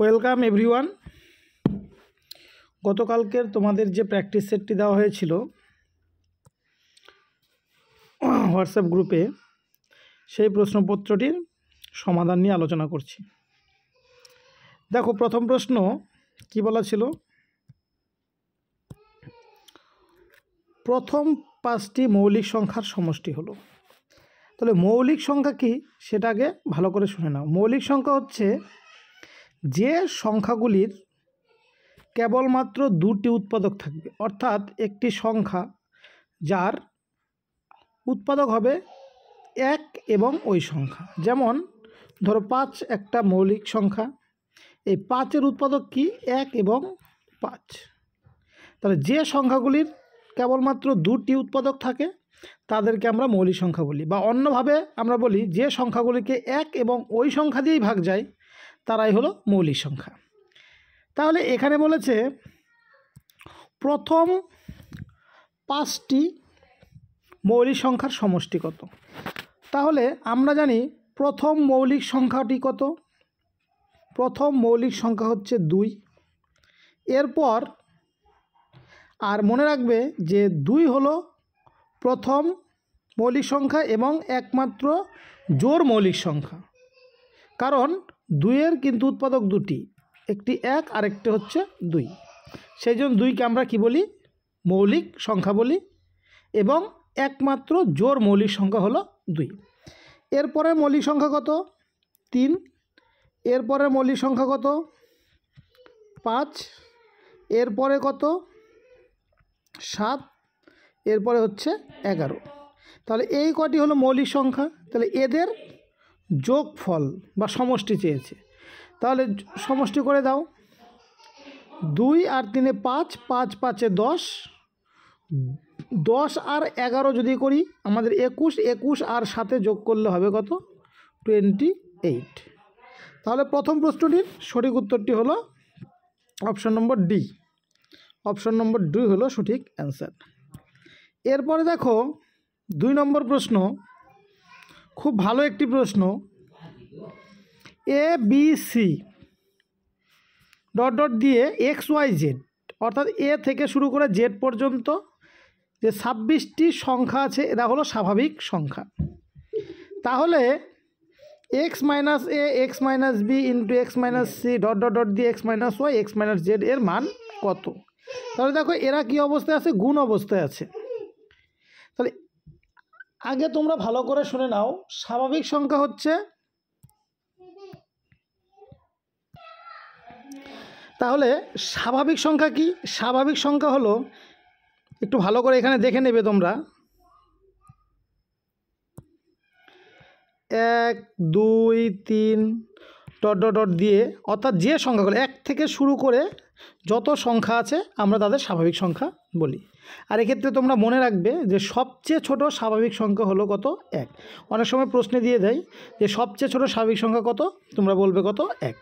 welcome everyone গতকালকের তোমাদের যে প্র্যাকটিস সেটটি দেওয়া হয়েছিল হোয়াটসঅ্যাপ গ্রুপে সেই প্রশ্নপত্রটির সমাধান নিয়ে আলোচনা করছি দেখো প্রথম প্রশ্ন কি বলা ছিল প্রথম পাঁচটি মৌলিক সংখ্যার সমষ্টি হলো তাহলে মৌলিক সংখ্যা কি সেটাকে ভালো করে শুনে নাও মৌলিক সংখ্যা হচ্ছে যে সংখ্যাগুলির কেবলমাত্র দুটি উৎপাদক থাকবে অর্থাৎ একটি সংখ্যা যার উৎপাদক হবে এক এবং ওই সংখ্যা যেমন ধরো পাঁচ একটা মৌলিক সংখ্যা এই পাঁচের উৎপাদক কি এক এবং পাঁচ তাহলে যে সংখ্যাগুলির কেবলমাত্র দুটি উৎপাদক থাকে তাদেরকে আমরা মৌলিক সংখ্যা বলি বা অন্যভাবে আমরা বলি যে সংখ্যাগুলিকে এক এবং ওই সংখ্যা দিয়েই ভাগ যায় তারাই হলো মৌলিক সংখ্যা তাহলে এখানে বলেছে প্রথম পাঁচটি মৌলিক সংখ্যার সমষ্টি কত তাহলে আমরা জানি প্রথম মৌলিক সংখ্যাটি কত প্রথম মৌলিক সংখ্যা হচ্ছে দুই এরপর আর মনে রাখবে যে দুই হলো প্রথম মৌলিক সংখ্যা এবং একমাত্র জোর মৌলিক সংখ্যা কারণ দুইয়ের কিন্তু উৎপাদক দুটি একটি এক আর একটি হচ্ছে দুই সেই জন্য দুইকে আমরা কি বলি মৌলিক সংখ্যা বলি এবং একমাত্র জোর মৌলিক সংখ্যা হলো দুই এরপরে মৌলিক সংখ্যা কত তিন এরপরে মৌলিক সংখ্যা কত পাঁচ এরপরে কত সাত এরপরে হচ্ছে এগারো তাহলে এই কটি হলো মৌলিক সংখ্যা তাহলে এদের যোগ ফল বা সমষ্টি চেয়েছে তাহলে সমষ্টি করে দাও দুই আর তিনে পাঁচ পাঁচ পাঁচে দশ দশ আর এগারো যদি করি আমাদের একুশ একুশ আর সাথে যোগ করলে হবে কত টোয়েন্টি এইট তাহলে প্রথম প্রশ্নটির সঠিক উত্তরটি হলো option number D option number D হলো সঠিক অ্যান্সার এরপরে দেখো দুই নম্বর প্রশ্ন খুব ভালো একটি প্রশ্ন A B C dot dot দিয়ে এক্স ওয়াই জেড অর্থাৎ এ থেকে শুরু করে জেড পর্যন্ত যে ছাব্বিশটি সংখ্যা আছে এরা হলো স্বাভাবিক সংখ্যা তাহলে X minus A X minus B into X minus C dot dot dot দিয়ে X minus Y X minus Z এর মান কত তাহলে দেখো এরা কি অবস্থায় আছে গুণ অবস্থায় আছে তাহলে আগে তোমরা ভালো করে শুনে নাও স্বাভাবিক সংখ্যা হচ্ছে তাহলে স্বাভাবিক সংখ্যা কি স্বাভাবিক সংখ্যা হলো একটু ভালো করে এখানে দেখে নেবে তোমরা এক দুই তিন ডট ডট ডট দিয়ে অর্থাৎ যে সংখ্যাগুলো এক থেকে শুরু করে যত সংখ্যা আছে আমরা তাদের স্বাভাবিক সংখ্যা বলি আর এক্ষেত্রে তোমরা মনে রাখবে যে সবচেয়ে ছোট স্বাভাবিক সংখ্যা হলো কত এক অনেক সময় প্রশ্নে দিয়ে দেয় যে সবচেয়ে ছোট স্বাভাবিক সংখ্যা কত তোমরা বলবে কত এক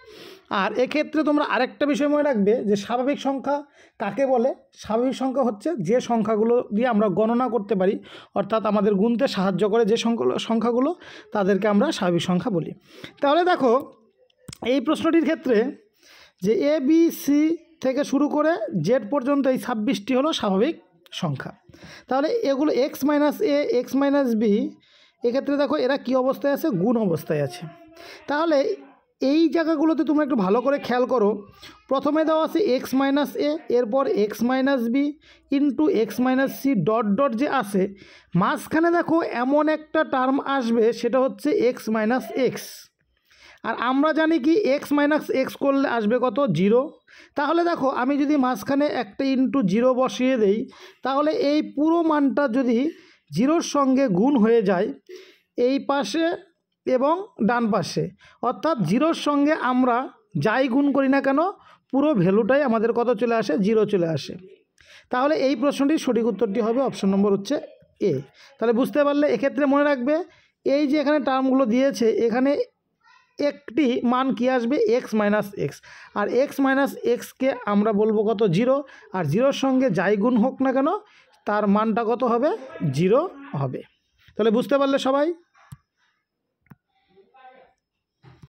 আর এক্ষেত্রে তোমরা আরেকটা বিষয় মনে রাখবে যে স্বাভাবিক সংখ্যা কাকে বলে স্বাভাবিক সংখ্যা হচ্ছে যে সংখ্যাগুলো দিয়ে আমরা গণনা করতে পারি অর্থাৎ আমাদের গুনতে সাহায্য করে যে সংখ্যাগুলো তাদেরকে আমরা স্বাভাবিক সংখ্যা বলি তাহলে দেখো এই প্রশ্নটির ক্ষেত্রে যে এ বি সি থেকে শুরু করে জেড পর্যন্ত এই ছাব্বিশটি হলো স্বাভাবিক সংখ্যা তাহলে এগুলো X minus A X minus B এক্ষেত্রে দেখো এরা কি অবস্থায় আছে গুণ অবস্থায় আছে তাহলে এই জায়গাগুলোতে তুমি একটু ভালো করে খেয়াল করো প্রথমে দেওয়া আছে এক্স মাইনাস এ এরপর X minus B into X minus C dot dot যে আছে মাঝখানে দেখো এমন একটা টার্ম আসবে সেটা হচ্ছে এক্স মাইনাস এক্স আর আমরা জানি কি এক্স মাইনাস এক্স করলে আসবে কত জিরো তাহলে দেখো আমি যদি মাঝখানে একটা ইন্টু জিরো বসিয়ে দেই তাহলে এই পুরো মানটা যদি জিরোর সঙ্গে গুণ হয়ে যায় এই পাশে এবং ডান পাশে অর্থাৎ জিরোর সঙ্গে আমরা যাই গুণ করি না কেন পুরো ভ্যালুটাই আমাদের কত চলে আসে জিরো চলে আসে তাহলে এই প্রশ্নটির সঠিক উত্তরটি হবে অপশন নম্বর হচ্ছে এ তাহলে বুঝতে পারলে এক্ষেত্রে মনে রাখবে এই যে এখানে টার্মগুলো দিয়েছে এখানে একটি মান কি আসবে এক্স মাইনাস এক্স আর এক্স মাইনাস এক্সকে আমরা বলবো কত জিরো আর জিরোর সঙ্গে যাই গুণ হোক না কেন তার মানটা কত হবে জিরো হবে তাহলে বুঝতে পারলে সবাই